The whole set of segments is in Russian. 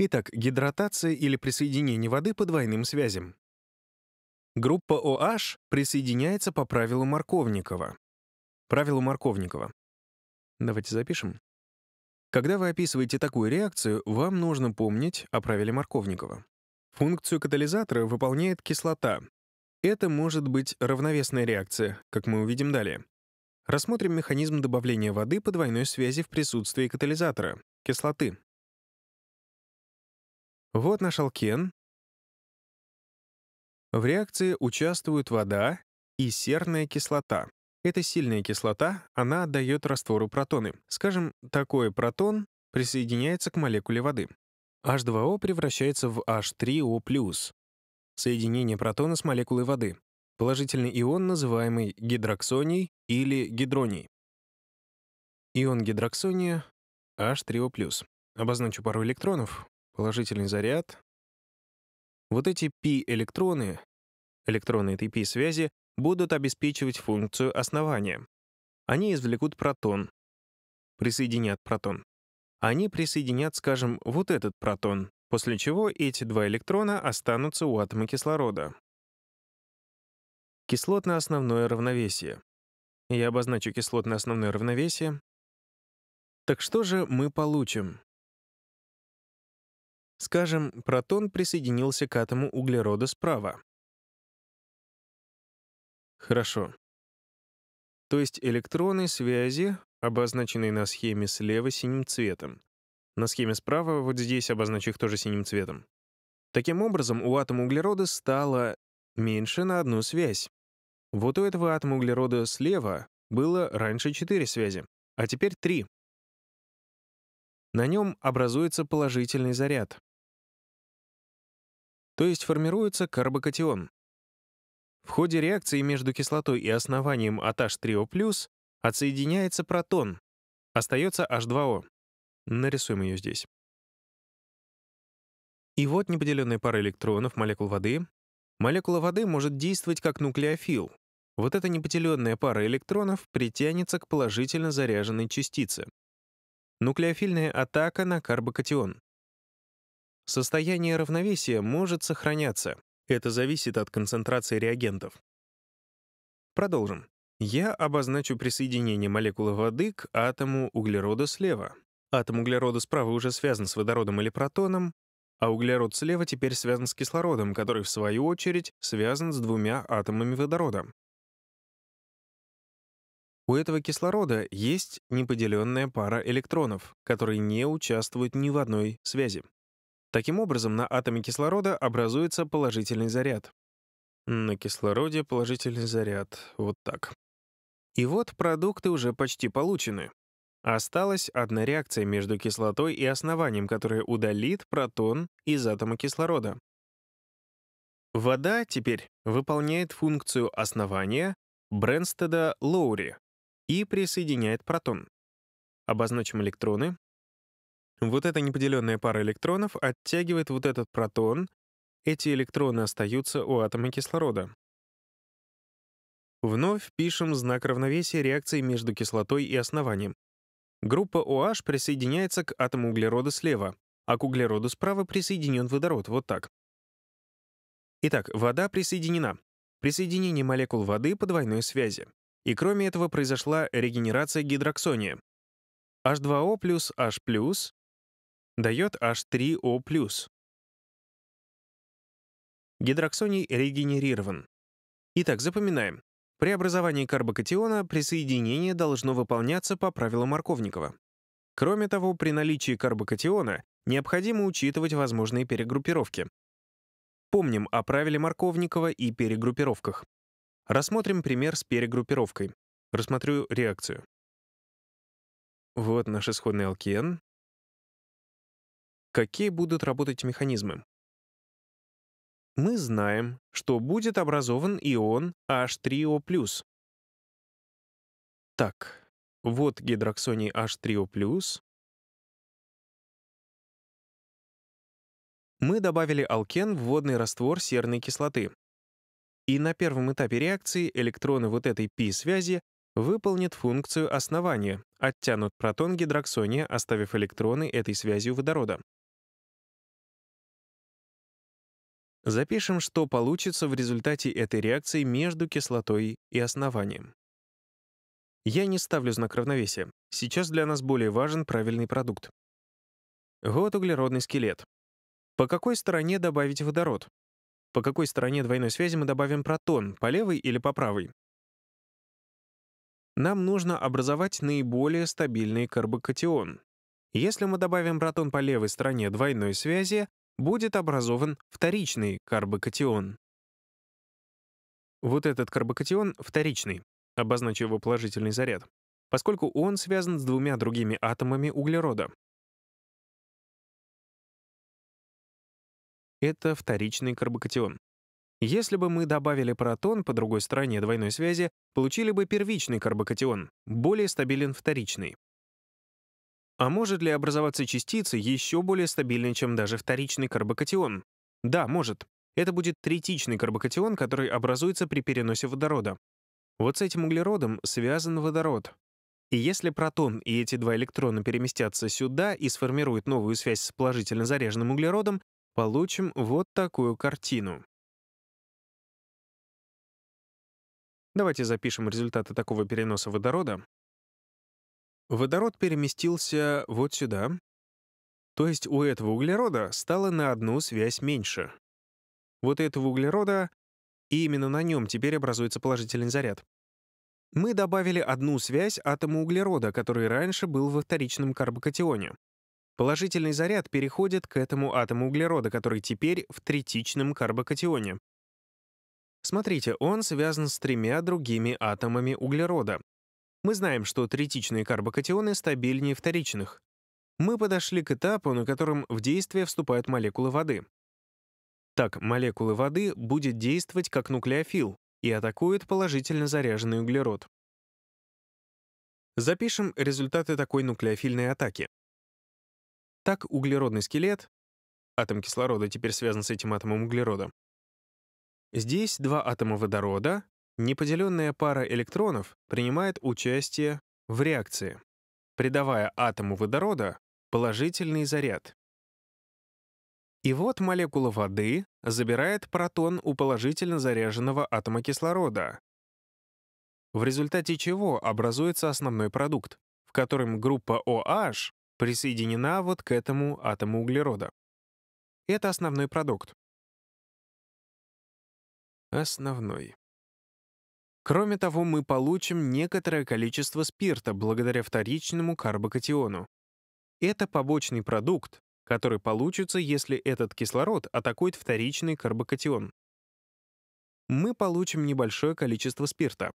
Итак, гидратация или присоединение воды по двойным связям. Группа OH присоединяется по правилу Марковникова. Правилу Марковникова. Давайте запишем. Когда вы описываете такую реакцию, вам нужно помнить о правиле Марковникова. Функцию катализатора выполняет кислота. Это может быть равновесная реакция, как мы увидим далее. Рассмотрим механизм добавления воды по двойной связи в присутствии катализатора — кислоты. Вот наш алкен. В реакции участвуют вода и серная кислота. Это сильная кислота, она отдает раствору протоны. Скажем, такой протон присоединяется к молекуле воды. H2O превращается в H3O+. Соединение протона с молекулой воды. Положительный ион, называемый гидроксонией или гидронией. Ион гидроксония H3O+. Обозначу пару электронов положительный заряд. Вот эти π-электроны, электроны этой π-связи, будут обеспечивать функцию основания. Они извлекут протон, присоединят протон. Они присоединят, скажем, вот этот протон, после чего эти два электрона останутся у атома кислорода. Кислотно-основное равновесие. Я обозначу кислотно-основное равновесие. Так что же мы получим? Скажем, протон присоединился к атому углерода справа. Хорошо. То есть электроны связи, обозначенные на схеме слева синим цветом. На схеме справа вот здесь обозначу их тоже синим цветом. Таким образом, у атома углерода стало меньше на одну связь. Вот у этого атома углерода слева было раньше 4 связи, а теперь 3. На нем образуется положительный заряд то есть формируется карбокатион. В ходе реакции между кислотой и основанием от H3O+, отсоединяется протон, остается H2O. Нарисуем ее здесь. И вот неподеленная пара электронов молекул воды. Молекула воды может действовать как нуклеофил. Вот эта неподеленная пара электронов притянется к положительно заряженной частице. Нуклеофильная атака на карбокатион. Состояние равновесия может сохраняться. Это зависит от концентрации реагентов. Продолжим. Я обозначу присоединение молекулы воды к атому углерода слева. Атом углерода справа уже связан с водородом или протоном, а углерод слева теперь связан с кислородом, который, в свою очередь, связан с двумя атомами водорода. У этого кислорода есть неподеленная пара электронов, которые не участвуют ни в одной связи. Таким образом, на атоме кислорода образуется положительный заряд. На кислороде положительный заряд. Вот так. И вот продукты уже почти получены. Осталась одна реакция между кислотой и основанием, которая удалит протон из атома кислорода. Вода теперь выполняет функцию основания Бренстеда-Лоури и присоединяет протон. Обозначим электроны, вот эта неподеленная пара электронов оттягивает вот этот протон, эти электроны остаются у атома кислорода. Вновь пишем знак равновесия реакции между кислотой и основанием. Группа OH присоединяется к атому углерода слева, а к углероду справа присоединен водород, вот так. Итак, вода присоединена. Присоединение молекул воды по двойной связи. И кроме этого произошла регенерация гидроксония. H2O плюс H+, дает H3O+. Гидроксоний регенерирован. Итак, запоминаем. При образовании карбокатиона присоединение должно выполняться по правилу Марковникова. Кроме того, при наличии карбокатиона необходимо учитывать возможные перегруппировки. Помним о правиле Марковникова и перегруппировках. Рассмотрим пример с перегруппировкой. Рассмотрю реакцию. Вот наш исходный алкен, какие будут работать механизмы. Мы знаем, что будет образован ион H3O+. Так, вот гидроксоний H3O+. Мы добавили алкен в водный раствор серной кислоты. И на первом этапе реакции электроны вот этой пи-связи выполнят функцию основания, оттянут протон гидроксония, оставив электроны этой связью водорода. Запишем, что получится в результате этой реакции между кислотой и основанием. Я не ставлю знак равновесия. Сейчас для нас более важен правильный продукт. Вот углеродный скелет. По какой стороне добавить водород? По какой стороне двойной связи мы добавим протон, по левой или по правой? Нам нужно образовать наиболее стабильный карбокатион. Если мы добавим протон по левой стороне двойной связи, будет образован вторичный карбокатион. Вот этот карбокатион вторичный, обозначив его положительный заряд, поскольку он связан с двумя другими атомами углерода. Это вторичный карбокатион. Если бы мы добавили протон по другой стороне двойной связи, получили бы первичный карбокатион, более стабилен вторичный. А может ли образоваться частица, еще более стабильная, чем даже вторичный карбокатион? Да, может. Это будет третичный карбокатион, который образуется при переносе водорода. Вот с этим углеродом связан водород. И если протон и эти два электрона переместятся сюда и сформируют новую связь с положительно заряженным углеродом, получим вот такую картину. Давайте запишем результаты такого переноса водорода. Водород переместился вот сюда. То есть у этого углерода стало на одну связь меньше. Вот этого углерода, и именно на нем теперь образуется положительный заряд. Мы добавили одну связь атому углерода, который раньше был во вторичном карбокатионе. Положительный заряд переходит к этому атому углерода, который теперь в третичном карбокатионе. Смотрите, он связан с тремя другими атомами углерода, мы знаем, что третичные карбокатионы стабильнее вторичных. Мы подошли к этапу, на котором в действие вступают молекулы воды. Так, молекулы воды будет действовать как нуклеофил и атакует положительно заряженный углерод. Запишем результаты такой нуклеофильной атаки. Так, углеродный скелет, атом кислорода теперь связан с этим атомом углерода, Здесь два атома водорода, Неподеленная пара электронов принимает участие в реакции, придавая атому водорода положительный заряд. И вот молекула воды забирает протон у положительно заряженного атома кислорода, в результате чего образуется основной продукт, в котором группа OH присоединена вот к этому атому углерода. Это основной продукт. Основной. Кроме того, мы получим некоторое количество спирта благодаря вторичному карбокатиону. Это побочный продукт, который получится, если этот кислород атакует вторичный карбокатион. Мы получим небольшое количество спирта.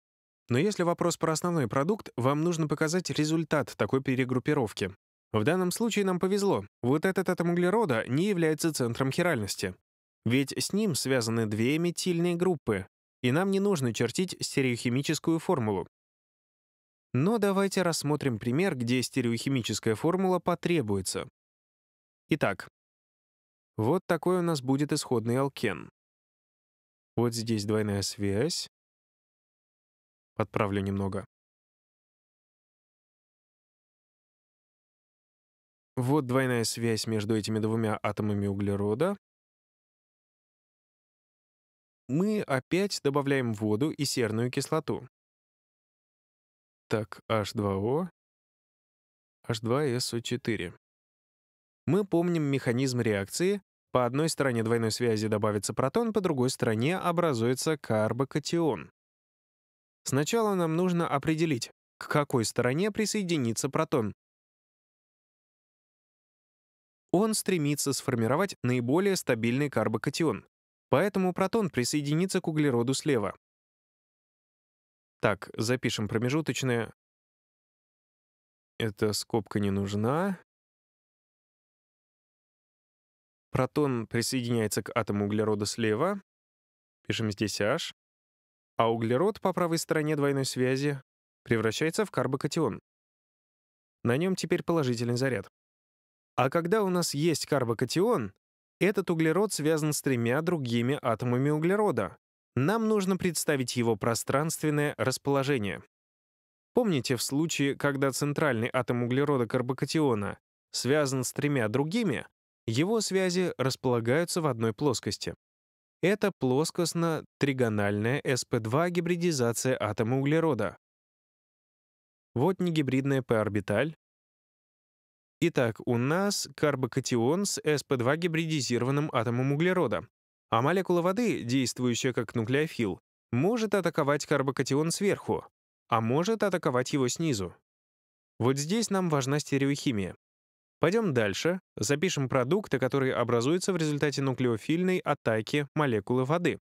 Но если вопрос про основной продукт, вам нужно показать результат такой перегруппировки. В данном случае нам повезло. Вот этот атом углерода не является центром хиральности. Ведь с ним связаны две метильные группы, и нам не нужно чертить стереохимическую формулу. Но давайте рассмотрим пример, где стереохимическая формула потребуется. Итак, вот такой у нас будет исходный алкен. Вот здесь двойная связь. Подправлю немного. Вот двойная связь между этими двумя атомами углерода мы опять добавляем воду и серную кислоту. Так, H2O, H2SO4. Мы помним механизм реакции. По одной стороне двойной связи добавится протон, по другой стороне образуется карбокатион. Сначала нам нужно определить, к какой стороне присоединится протон. Он стремится сформировать наиболее стабильный карбокатион, Поэтому протон присоединится к углероду слева. Так, запишем промежуточное. Эта скобка не нужна. Протон присоединяется к атому углерода слева. Пишем здесь H. А углерод по правой стороне двойной связи превращается в карбокатион. На нем теперь положительный заряд. А когда у нас есть карбокатион, этот углерод связан с тремя другими атомами углерода. Нам нужно представить его пространственное расположение. Помните в случае, когда центральный атом углерода карбокатиона связан с тремя другими, его связи располагаются в одной плоскости. Это плоскостно-тригональная sp2 гибридизация атома углерода. Вот негибридная p-орбиталь, Итак, у нас карбокатион с sp2 гибридизированным атомом углерода, а молекула воды, действующая как нуклеофил, может атаковать карбокатион сверху, а может атаковать его снизу. Вот здесь нам важна стереохимия. Пойдем дальше, запишем продукты, которые образуются в результате нуклеофильной атаки молекулы воды.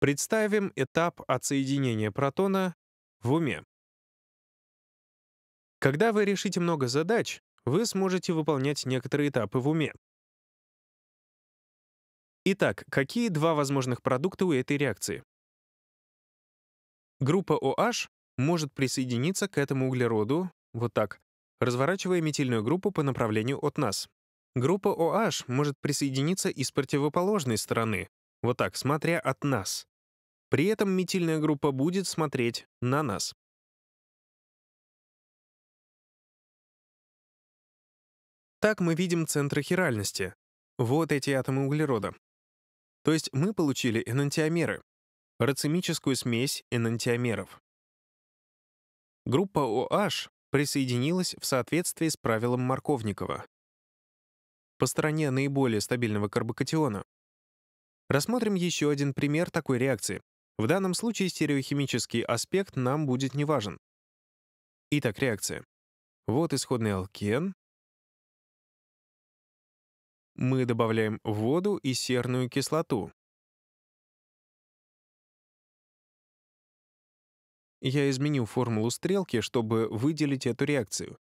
Представим этап отсоединения протона в уме. Когда вы решите много задач, вы сможете выполнять некоторые этапы в уме. Итак, какие два возможных продукта у этой реакции? Группа OH может присоединиться к этому углероду, вот так, разворачивая метильную группу по направлению от нас. Группа OH может присоединиться и с противоположной стороны, вот так, смотря от нас. При этом метильная группа будет смотреть на нас. Так мы видим центры хиральности. Вот эти атомы углерода. То есть мы получили энантиомеры, рацимическую смесь энантиомеров. Группа OH присоединилась в соответствии с правилом Марковникова по стороне наиболее стабильного карбокатиона. Рассмотрим еще один пример такой реакции. В данном случае стереохимический аспект нам будет не важен. Итак, реакция. Вот исходный алкен, мы добавляем воду и серную кислоту. Я изменю формулу стрелки, чтобы выделить эту реакцию.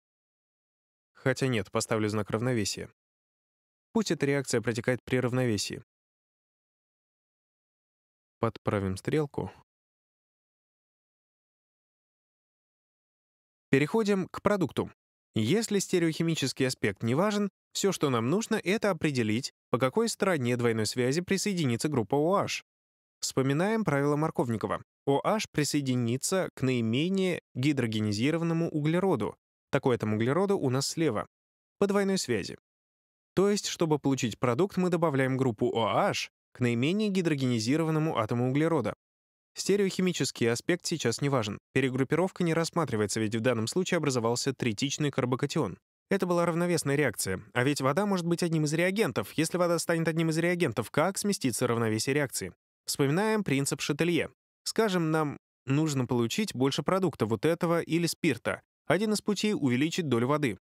Хотя нет, поставлю знак равновесия. Пусть эта реакция протекает при равновесии. Подправим стрелку. Переходим к продукту. Если стереохимический аспект не важен, все, что нам нужно, это определить, по какой стороне двойной связи присоединится группа OH. Вспоминаем правило Марковникова. OH присоединится к наименее гидрогенизированному углероду. Такой там углероду у нас слева. По двойной связи. То есть, чтобы получить продукт, мы добавляем группу OH к наименее гидрогенизированному атому углерода. Стереохимический аспект сейчас не важен. Перегруппировка не рассматривается, ведь в данном случае образовался третичный карбокатион. Это была равновесная реакция. А ведь вода может быть одним из реагентов. Если вода станет одним из реагентов, как сместится равновесие реакции? Вспоминаем принцип Шателье. Скажем, нам нужно получить больше продукта вот этого или спирта. Один из путей — увеличить долю воды.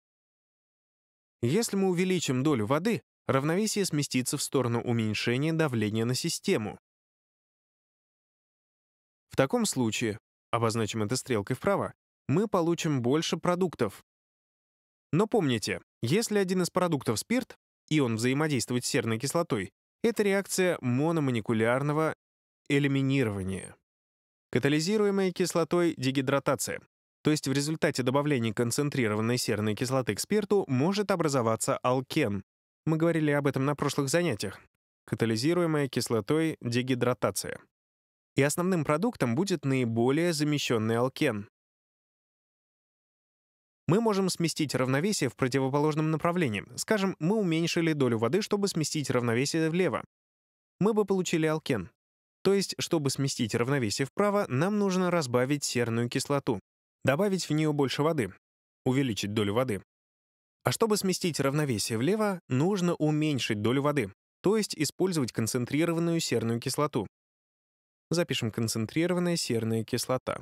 Если мы увеличим долю воды, равновесие сместится в сторону уменьшения давления на систему таком случае, обозначим это стрелкой вправо, мы получим больше продуктов. Но помните, если один из продуктов спирт, и он взаимодействует с серной кислотой, это реакция мономолекулярного элиминирования. Катализируемая кислотой дегидратация, то есть в результате добавления концентрированной серной кислоты к спирту может образоваться алкен. Мы говорили об этом на прошлых занятиях. Катализируемая кислотой дегидратация и основным продуктом будет наиболее замещенный алкен. Мы можем сместить равновесие в противоположном направлении. Скажем, мы уменьшили долю воды, чтобы сместить равновесие влево. Мы бы получили алкен. То есть, чтобы сместить равновесие вправо, нам нужно разбавить серную кислоту, добавить в нее больше воды, увеличить долю воды. А чтобы сместить равновесие влево, нужно уменьшить долю воды, то есть использовать концентрированную серную кислоту. Запишем концентрированная серная кислота.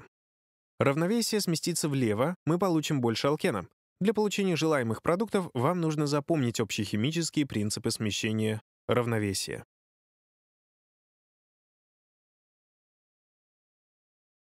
Равновесие сместится влево, мы получим больше алкена. Для получения желаемых продуктов вам нужно запомнить общехимические принципы смещения равновесия.